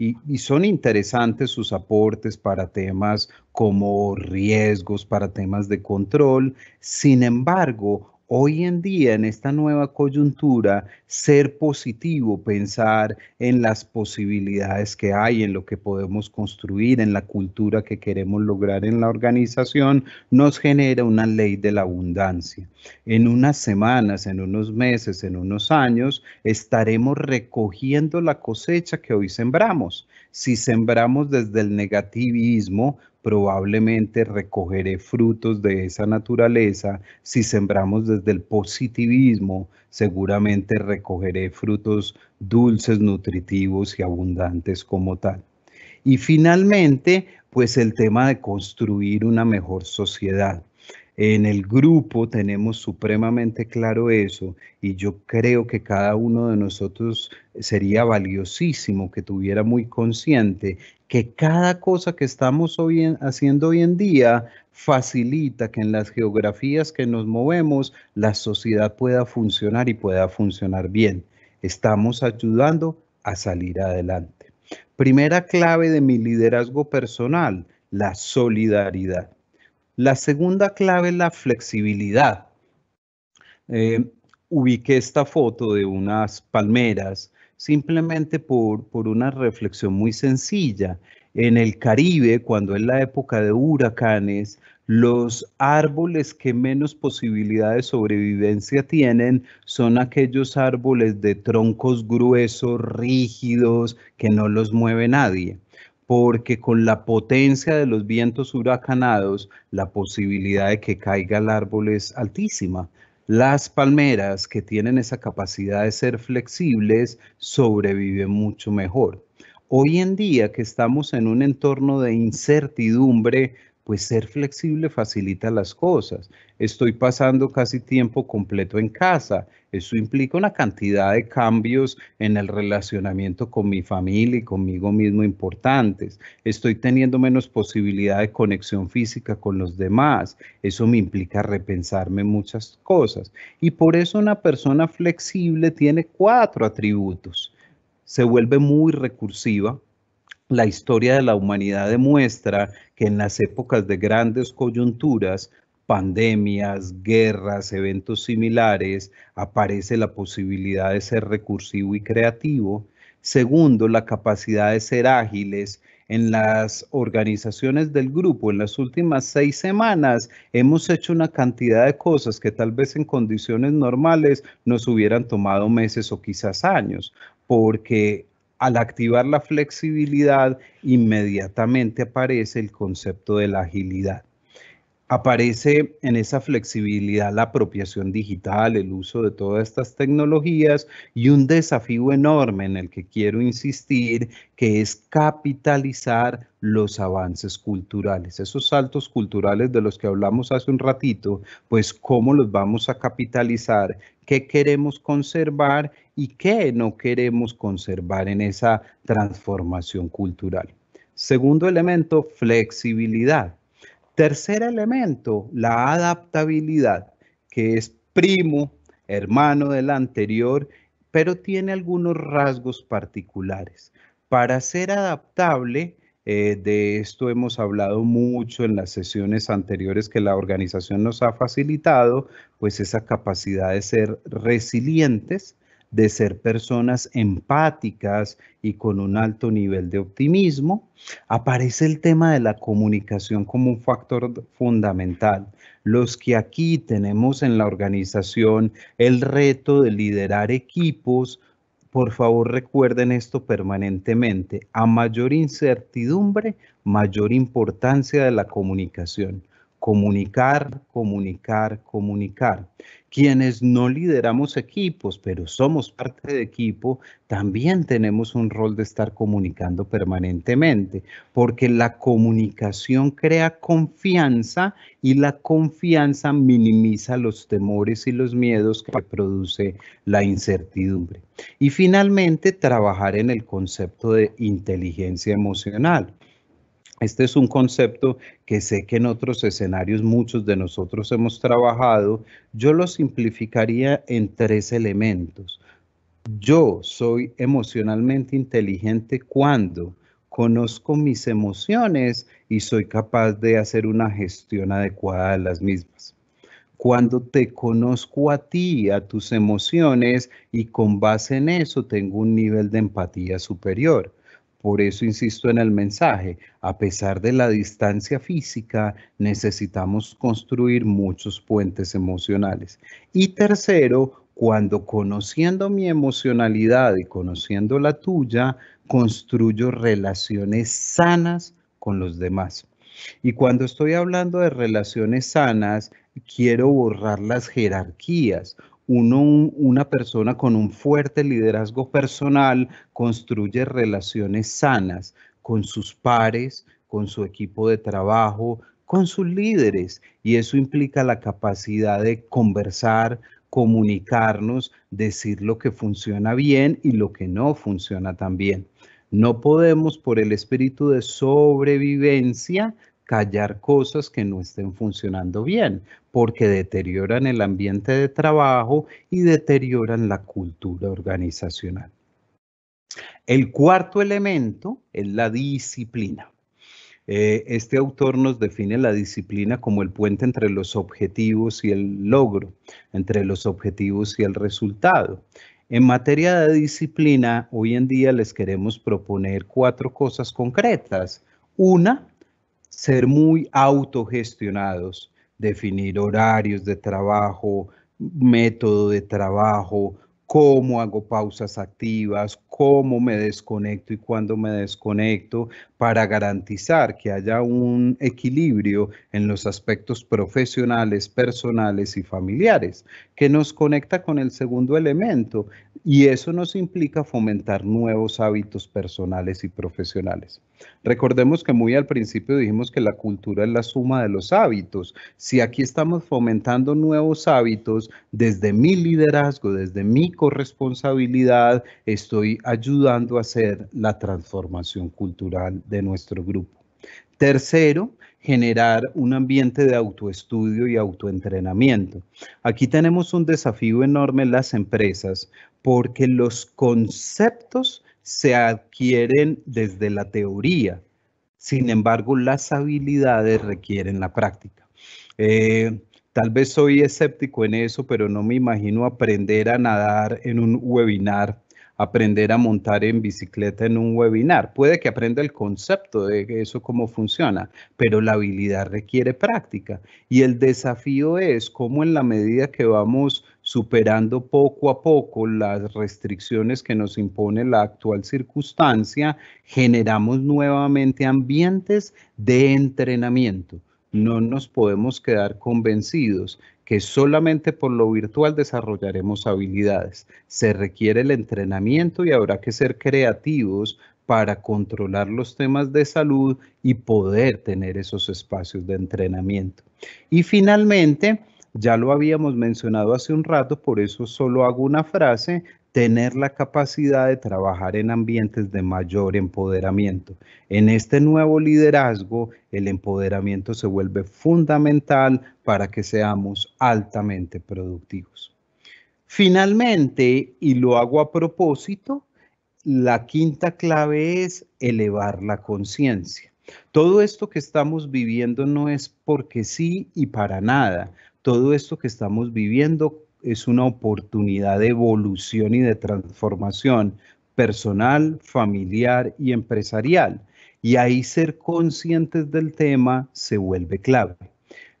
Y, son interesantes sus aportes para temas como riesgos, para temas de control. Sin embargo, hoy en día, en esta nueva coyuntura, ser positivo, pensar en las posibilidades que hay, en lo que podemos construir, en la cultura que queremos lograr en la organización, nos genera una ley de la abundancia. En unas semanas, en unos meses, en unos años, estaremos recogiendo la cosecha que hoy sembramos. Si sembramos desde el negativismo, probablemente recogeré frutos de esa naturaleza. Si sembramos desde el positivismo, seguramente recogeré frutos dulces, nutritivos y abundantes como tal. Y finalmente, pues el tema de construir una mejor sociedad. En el grupo tenemos supremamente claro eso y yo creo que cada uno de nosotros sería valiosísimo que tuviera muy consciente que cada cosa que estamos hoy haciendo hoy en día facilita que en las geografías que nos movemos la sociedad pueda funcionar y pueda funcionar bien. Estamos ayudando a salir adelante. Primera clave de mi liderazgo personal, la solidaridad. La segunda clave es la flexibilidad. Eh, ubiqué esta foto de unas palmeras simplemente por, por, una reflexión muy sencilla. En el Caribe, cuando es la época de huracanes, los árboles que menos posibilidad de sobrevivencia tienen son aquellos árboles de troncos gruesos, rígidos, que no los mueve nadie porque con la potencia de los vientos huracanados, la posibilidad de que caiga el árbol es altísima. Las palmeras que tienen esa capacidad de ser flexibles sobreviven mucho mejor. Hoy en día que estamos en un entorno de incertidumbre pues ser flexible facilita las cosas. Estoy pasando casi tiempo completo en casa. Eso implica una cantidad de cambios en el relacionamiento con mi familia y conmigo mismo importantes. Estoy teniendo menos posibilidad de conexión física con los demás. Eso me implica repensarme muchas cosas. Y por eso una persona flexible tiene cuatro atributos. Se vuelve muy recursiva, la historia de la humanidad demuestra que en las épocas de grandes coyunturas, pandemias, guerras, eventos similares, aparece la posibilidad de ser recursivo y creativo. Segundo, la capacidad de ser ágiles. En las organizaciones del grupo, en las últimas seis semanas, hemos hecho una cantidad de cosas que tal vez en condiciones normales nos hubieran tomado meses o quizás años, porque al activar la flexibilidad, inmediatamente aparece el concepto de la agilidad. Aparece en esa flexibilidad la apropiación digital, el uso de todas estas tecnologías y un desafío enorme en el que quiero insistir, que es capitalizar los avances culturales. Esos saltos culturales de los que hablamos hace un ratito, pues cómo los vamos a capitalizar, qué queremos conservar y qué no queremos conservar en esa transformación cultural. Segundo elemento, flexibilidad. Tercer elemento, la adaptabilidad, que es primo, hermano del anterior, pero tiene algunos rasgos particulares. Para ser adaptable, eh, de esto hemos hablado mucho en las sesiones anteriores que la organización nos ha facilitado, pues esa capacidad de ser resilientes de ser personas empáticas y con un alto nivel de optimismo, aparece el tema de la comunicación como un factor fundamental. Los que aquí tenemos en la organización el reto de liderar equipos, por favor recuerden esto permanentemente. A mayor incertidumbre, mayor importancia de la comunicación comunicar, comunicar, comunicar. Quienes no lideramos equipos, pero somos parte de equipo, también tenemos un rol de estar comunicando permanentemente, porque la comunicación crea confianza y la confianza minimiza los temores y los miedos que produce la incertidumbre. Y finalmente, trabajar en el concepto de inteligencia emocional. Este es un concepto que sé que en otros escenarios muchos de nosotros hemos trabajado. Yo lo simplificaría en tres elementos. Yo soy emocionalmente inteligente cuando conozco mis emociones y soy capaz de hacer una gestión adecuada de las mismas. Cuando te conozco a ti, a tus emociones y con base en eso tengo un nivel de empatía superior por eso insisto en el mensaje, a pesar de la distancia física, necesitamos construir muchos puentes emocionales. Y tercero, cuando conociendo mi emocionalidad y conociendo la tuya, construyo relaciones sanas con los demás. Y cuando estoy hablando de relaciones sanas, quiero borrar las jerarquías, una persona con un fuerte liderazgo personal construye relaciones sanas con sus pares, con su equipo de trabajo, con sus líderes. Y eso implica la capacidad de conversar, comunicarnos, decir lo que funciona bien y lo que no funciona tan bien. No podemos, por el espíritu de sobrevivencia, callar cosas que no estén funcionando bien, porque deterioran el ambiente de trabajo y deterioran la cultura organizacional. El cuarto elemento es la disciplina. Eh, este autor nos define la disciplina como el puente entre los objetivos y el logro, entre los objetivos y el resultado. En materia de disciplina, hoy en día les queremos proponer cuatro cosas concretas. Una, ser muy autogestionados, definir horarios de trabajo, método de trabajo, cómo hago pausas activas, cómo me desconecto y cuándo me desconecto para garantizar que haya un equilibrio en los aspectos profesionales, personales y familiares, que nos conecta con el segundo elemento, y eso nos implica fomentar nuevos hábitos personales y profesionales. Recordemos que muy al principio dijimos que la cultura es la suma de los hábitos. Si aquí estamos fomentando nuevos hábitos desde mi liderazgo, desde mi corresponsabilidad, estoy ayudando a hacer la transformación cultural de nuestro grupo. Tercero, generar un ambiente de autoestudio y autoentrenamiento. Aquí tenemos un desafío enorme en las empresas porque los conceptos se adquieren desde la teoría, sin embargo las habilidades requieren la práctica. Eh, tal vez soy escéptico en eso, pero no me imagino aprender a nadar en un webinar aprender a montar en bicicleta en un webinar. Puede que aprenda el concepto de eso, cómo funciona, pero la habilidad requiere práctica. Y el desafío es cómo en la medida que vamos superando poco a poco las restricciones que nos impone la actual circunstancia, generamos nuevamente ambientes de entrenamiento no nos podemos quedar convencidos que solamente por lo virtual desarrollaremos habilidades. Se requiere el entrenamiento y habrá que ser creativos para controlar los temas de salud y poder tener esos espacios de entrenamiento. Y finalmente, ya lo habíamos mencionado hace un rato, por eso solo hago una frase, tener la capacidad de trabajar en ambientes de mayor empoderamiento. En este nuevo liderazgo, el empoderamiento se vuelve fundamental para que seamos altamente productivos. Finalmente, y lo hago a propósito, la quinta clave es elevar la conciencia. Todo esto que estamos viviendo no es porque sí y para nada. Todo esto que estamos viviendo es una oportunidad de evolución y de transformación personal, familiar y empresarial. Y ahí ser conscientes del tema se vuelve clave.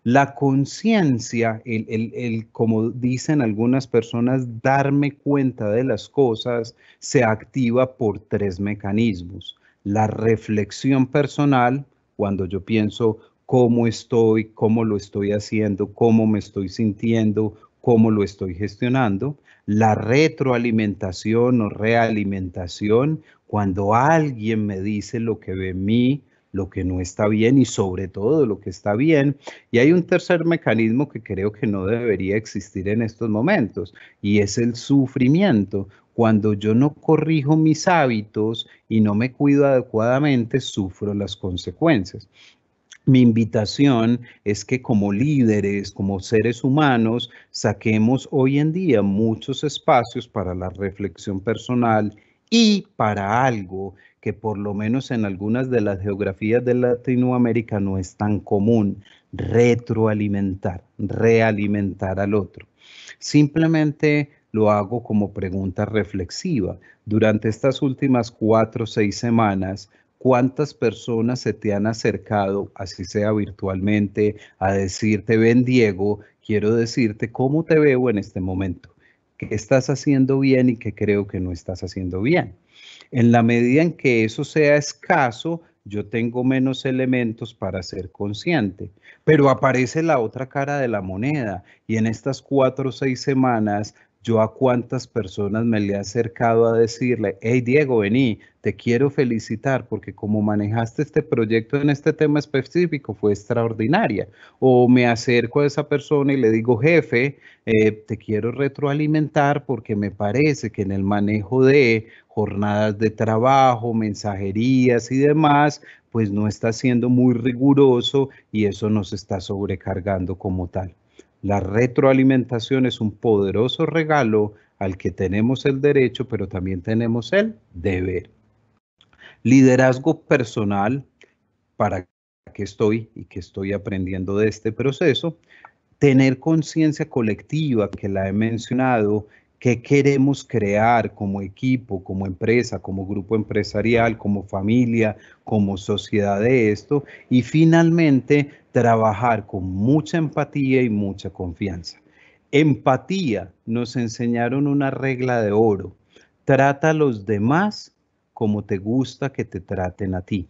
La conciencia, el, como dicen algunas personas, darme cuenta de las cosas, se activa por tres mecanismos. La reflexión personal, cuando yo pienso cómo estoy, cómo lo estoy haciendo, cómo me estoy sintiendo, cómo lo estoy gestionando, la retroalimentación o realimentación, cuando alguien me dice lo que ve en mí, lo que no está bien y sobre todo lo que está bien. Y hay un tercer mecanismo que creo que no debería existir en estos momentos y es el sufrimiento. Cuando yo no corrijo mis hábitos y no me cuido adecuadamente, sufro las consecuencias mi invitación es que como líderes, como seres humanos, saquemos hoy en día muchos espacios para la reflexión personal y para algo que por lo menos en algunas de las geografías de Latinoamérica no es tan común, retroalimentar, realimentar al otro. Simplemente lo hago como pregunta reflexiva. Durante estas últimas cuatro o seis semanas cuántas personas se te han acercado, así sea virtualmente, a decirte, ven Diego, quiero decirte cómo te veo en este momento, qué estás haciendo bien y qué creo que no estás haciendo bien. En la medida en que eso sea escaso, yo tengo menos elementos para ser consciente. Pero aparece la otra cara de la moneda y en estas cuatro o seis semanas yo a cuántas personas me le he acercado a decirle, hey Diego, vení, te quiero felicitar porque como manejaste este proyecto en este tema específico fue extraordinaria. O me acerco a esa persona y le digo, jefe, eh, te quiero retroalimentar porque me parece que en el manejo de jornadas de trabajo, mensajerías y demás, pues no está siendo muy riguroso y eso nos está sobrecargando como tal. La retroalimentación es un poderoso regalo al que tenemos el derecho, pero también tenemos el deber. Liderazgo personal, para que estoy y que estoy aprendiendo de este proceso. Tener conciencia colectiva, que la he mencionado, qué queremos crear como equipo, como empresa, como grupo empresarial, como familia, como sociedad de esto y finalmente trabajar con mucha empatía y mucha confianza. Empatía nos enseñaron una regla de oro. Trata a los demás como te gusta que te traten a ti.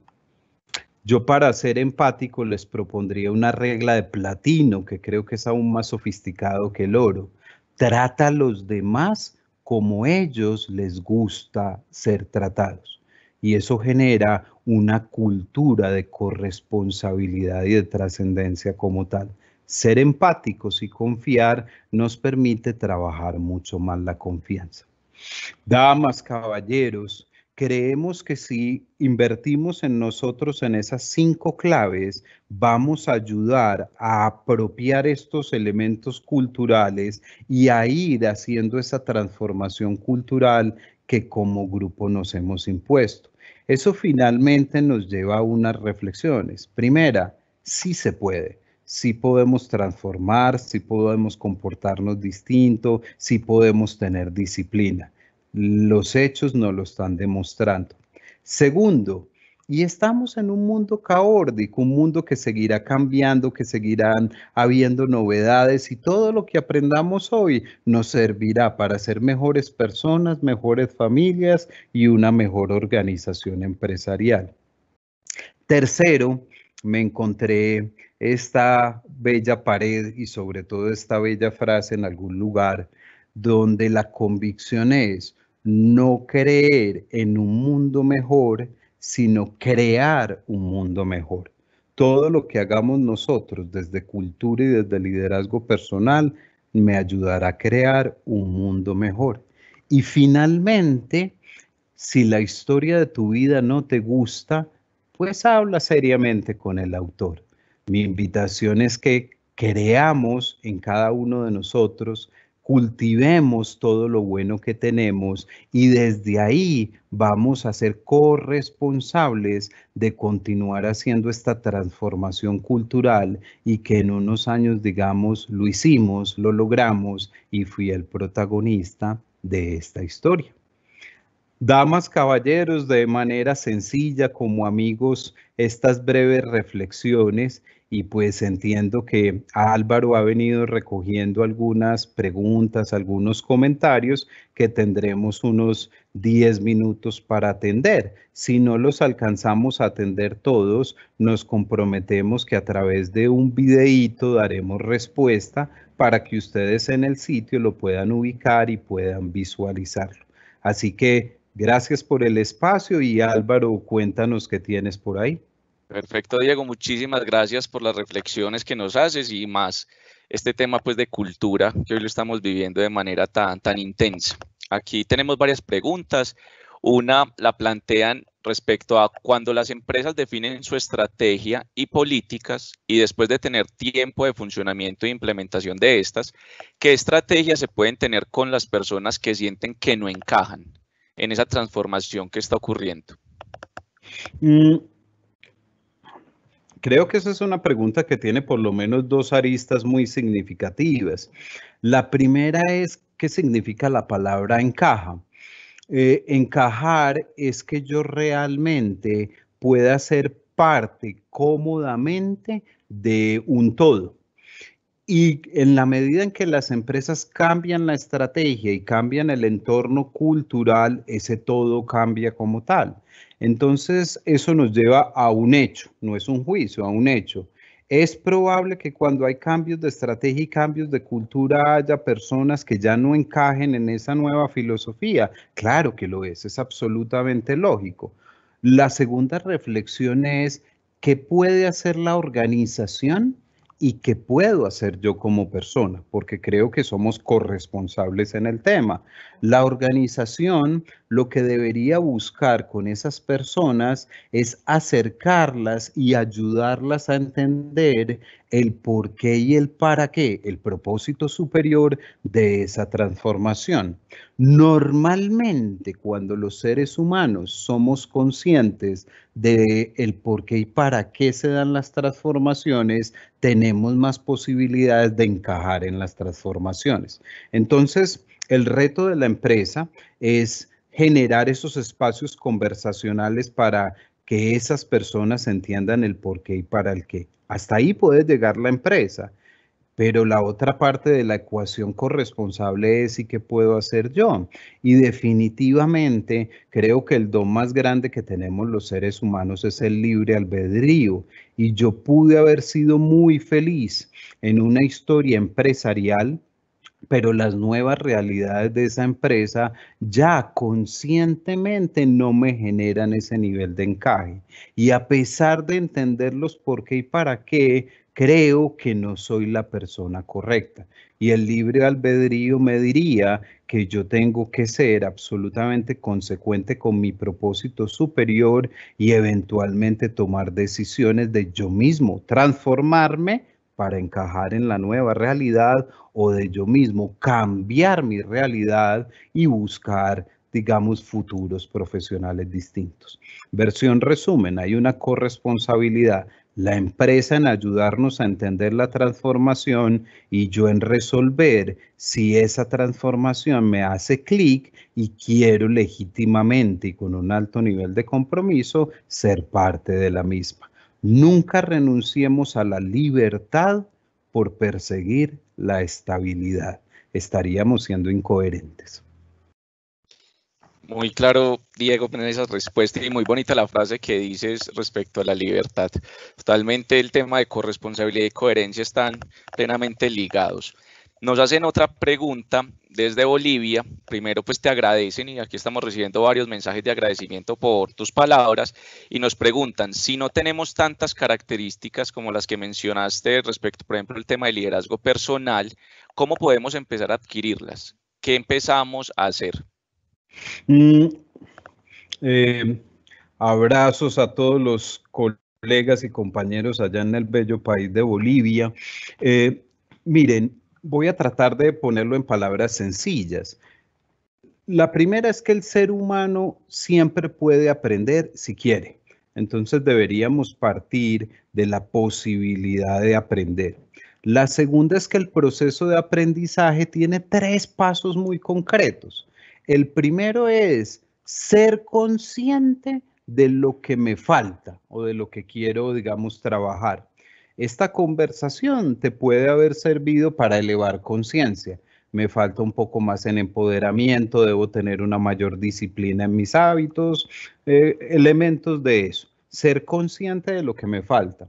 Yo para ser empático les propondría una regla de platino que creo que es aún más sofisticado que el oro trata a los demás como ellos les gusta ser tratados. Y eso genera una cultura de corresponsabilidad y de trascendencia como tal. Ser empáticos y confiar nos permite trabajar mucho más la confianza. Damas, caballeros, creemos que si invertimos en nosotros en esas cinco claves, vamos a ayudar a apropiar estos elementos culturales y a ir haciendo esa transformación cultural que como grupo nos hemos impuesto. Eso finalmente nos lleva a unas reflexiones. Primera, si se puede si podemos transformar, si podemos comportarnos distinto, si podemos tener disciplina. Los hechos nos lo están demostrando. Segundo, y estamos en un mundo caórdico, un mundo que seguirá cambiando, que seguirán habiendo novedades y todo lo que aprendamos hoy nos servirá para ser mejores personas, mejores familias y una mejor organización empresarial. Tercero, me encontré esta bella pared y sobre todo esta bella frase en algún lugar donde la convicción es no creer en un mundo mejor, sino crear un mundo mejor. Todo lo que hagamos nosotros desde cultura y desde liderazgo personal me ayudará a crear un mundo mejor. Y finalmente, si la historia de tu vida no te gusta, pues habla seriamente con el autor. Mi invitación es que creamos en cada uno de nosotros cultivemos todo lo bueno que tenemos y desde ahí vamos a ser corresponsables de continuar haciendo esta transformación cultural y que en unos años digamos lo hicimos, lo logramos y fui el protagonista de esta historia. Damas, caballeros, de manera sencilla, como amigos, estas breves reflexiones y pues entiendo que Álvaro ha venido recogiendo algunas preguntas, algunos comentarios que tendremos unos 10 minutos para atender. Si no los alcanzamos a atender todos, nos comprometemos que a través de un videito daremos respuesta para que ustedes en el sitio lo puedan ubicar y puedan visualizarlo. Así que Gracias por el espacio y Álvaro, cuéntanos qué tienes por ahí. Perfecto, Diego, muchísimas gracias por las reflexiones que nos haces y más este tema pues de cultura que hoy lo estamos viviendo de manera tan, tan intensa. Aquí tenemos varias preguntas. Una la plantean respecto a cuando las empresas definen su estrategia y políticas y después de tener tiempo de funcionamiento e implementación de estas, ¿qué estrategias se pueden tener con las personas que sienten que no encajan? en esa transformación que está ocurriendo? Mm, creo que esa es una pregunta que tiene por lo menos dos aristas muy significativas. La primera es, ¿qué significa la palabra encaja? Eh, encajar es que yo realmente pueda ser parte cómodamente de un todo. Y en la medida en que las empresas cambian la estrategia y cambian el entorno cultural, ese todo cambia como tal. Entonces, eso nos lleva a un hecho, no es un juicio, a un hecho. Es probable que cuando hay cambios de estrategia y cambios de cultura haya personas que ya no encajen en esa nueva filosofía. Claro que lo es, es absolutamente lógico. La segunda reflexión es, ¿qué puede hacer la organización y qué puedo hacer yo como persona, porque creo que somos corresponsables en el tema. La organización lo que debería buscar con esas personas es acercarlas y ayudarlas a entender el por qué y el para qué, el propósito superior de esa transformación. Normalmente cuando los seres humanos somos conscientes del por qué y para qué se dan las transformaciones, tenemos más posibilidades de encajar en las transformaciones. Entonces, el reto de la empresa es generar esos espacios conversacionales para que esas personas entiendan el por qué y para el qué. Hasta ahí puede llegar la empresa, pero la otra parte de la ecuación corresponsable es ¿y qué puedo hacer yo? Y definitivamente creo que el don más grande que tenemos los seres humanos es el libre albedrío y yo pude haber sido muy feliz en una historia empresarial pero las nuevas realidades de esa empresa ya conscientemente no me generan ese nivel de encaje. Y a pesar de entenderlos los por qué y para qué, creo que no soy la persona correcta. Y el libre albedrío me diría que yo tengo que ser absolutamente consecuente con mi propósito superior y eventualmente tomar decisiones de yo mismo, transformarme para encajar en la nueva realidad o de yo mismo cambiar mi realidad y buscar digamos, futuros profesionales distintos. Versión resumen, hay una corresponsabilidad, la empresa en ayudarnos a entender la transformación y yo en resolver si esa transformación me hace clic y quiero legítimamente y con un alto nivel de compromiso ser parte de la misma. Nunca renunciemos a la libertad por perseguir la estabilidad. Estaríamos siendo incoherentes. Muy claro, Diego, en esa respuesta y muy bonita la frase que dices respecto a la libertad. Totalmente el tema de corresponsabilidad y coherencia están plenamente ligados. Nos hacen otra pregunta desde Bolivia. Primero, pues te agradecen y aquí estamos recibiendo varios mensajes de agradecimiento por tus palabras y nos preguntan si no tenemos tantas características como las que mencionaste respecto, por ejemplo, al tema de liderazgo personal, ¿cómo podemos empezar a adquirirlas? ¿Qué empezamos a hacer? Mm, eh, abrazos a todos los colegas y compañeros allá en el bello país de Bolivia. Eh, miren, voy a tratar de ponerlo en palabras sencillas. La primera es que el ser humano siempre puede aprender si quiere. Entonces deberíamos partir de la posibilidad de aprender. La segunda es que el proceso de aprendizaje tiene tres pasos muy concretos. El primero es ser consciente de lo que me falta o de lo que quiero, digamos, trabajar. Esta conversación te puede haber servido para elevar conciencia. Me falta un poco más en empoderamiento, debo tener una mayor disciplina en mis hábitos, eh, elementos de eso. Ser consciente de lo que me falta.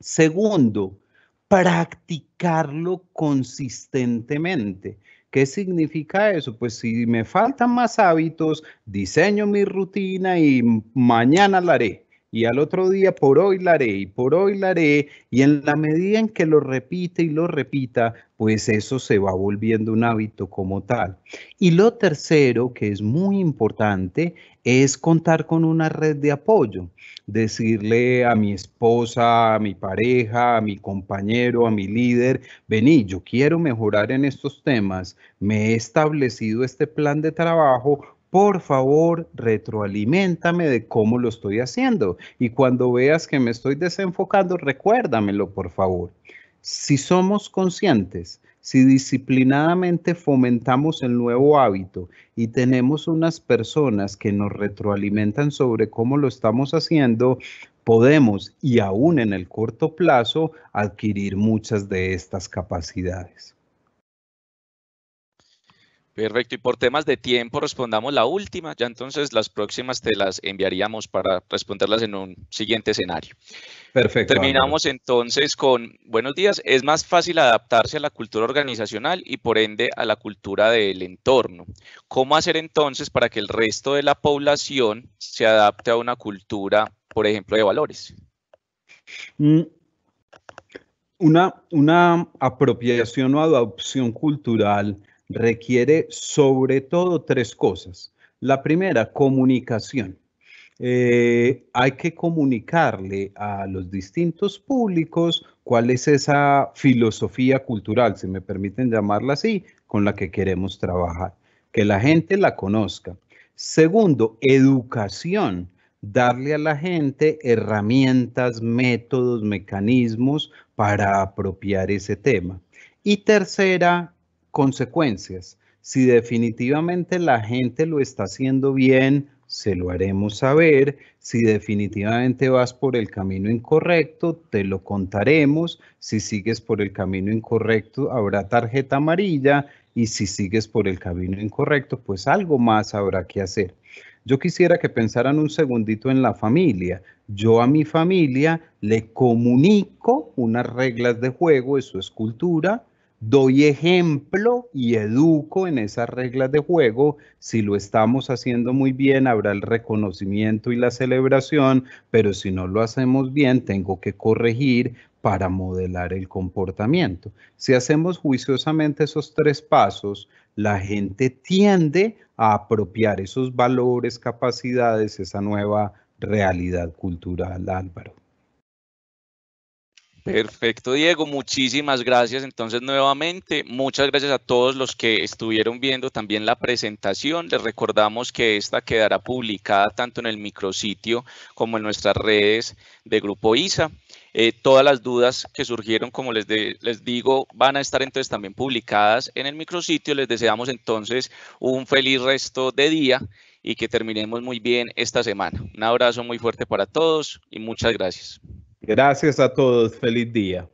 Segundo, practicarlo consistentemente. ¿Qué significa eso? Pues si me faltan más hábitos, diseño mi rutina y mañana la haré y al otro día por hoy la haré y por hoy la haré, y en la medida en que lo repite y lo repita, pues eso se va volviendo un hábito como tal. Y lo tercero, que es muy importante, es contar con una red de apoyo. Decirle a mi esposa, a mi pareja, a mi compañero, a mi líder, vení, yo quiero mejorar en estos temas, me he establecido este plan de trabajo, por favor, retroalimentame de cómo lo estoy haciendo. Y cuando veas que me estoy desenfocando, recuérdamelo, por favor. Si somos conscientes, si disciplinadamente fomentamos el nuevo hábito y tenemos unas personas que nos retroalimentan sobre cómo lo estamos haciendo, podemos y aún en el corto plazo adquirir muchas de estas capacidades. Perfecto, y por temas de tiempo respondamos la última, ya entonces las próximas te las enviaríamos para responderlas en un siguiente escenario. Perfecto. Terminamos entonces con, buenos días, es más fácil adaptarse a la cultura organizacional y por ende a la cultura del entorno. ¿Cómo hacer entonces para que el resto de la población se adapte a una cultura, por ejemplo, de valores? Mm, una, una, apropiación o adopción cultural requiere sobre todo tres cosas. La primera, comunicación. Eh, hay que comunicarle a los distintos públicos cuál es esa filosofía cultural, si me permiten llamarla así, con la que queremos trabajar, que la gente la conozca. Segundo, educación, darle a la gente herramientas, métodos, mecanismos para apropiar ese tema. Y tercera, consecuencias. Si definitivamente la gente lo está haciendo bien, se lo haremos saber. Si definitivamente vas por el camino incorrecto, te lo contaremos. Si sigues por el camino incorrecto, habrá tarjeta amarilla. Y si sigues por el camino incorrecto, pues algo más habrá que hacer. Yo quisiera que pensaran un segundito en la familia. Yo a mi familia le comunico unas reglas de juego, eso su escultura doy ejemplo y educo en esas reglas de juego. Si lo estamos haciendo muy bien, habrá el reconocimiento y la celebración, pero si no lo hacemos bien, tengo que corregir para modelar el comportamiento. Si hacemos juiciosamente esos tres pasos, la gente tiende a apropiar esos valores, capacidades, esa nueva realidad cultural, Álvaro. Perfecto, Diego, muchísimas gracias. Entonces, nuevamente, muchas gracias a todos los que estuvieron viendo también la presentación. Les recordamos que esta quedará publicada tanto en el micrositio como en nuestras redes de Grupo ISA. Eh, todas las dudas que surgieron, como les, les digo, van a estar entonces también publicadas en el micrositio. Les deseamos entonces un feliz resto de día y que terminemos muy bien esta semana. Un abrazo muy fuerte para todos y muchas gracias. Gracias a todos. Feliz día.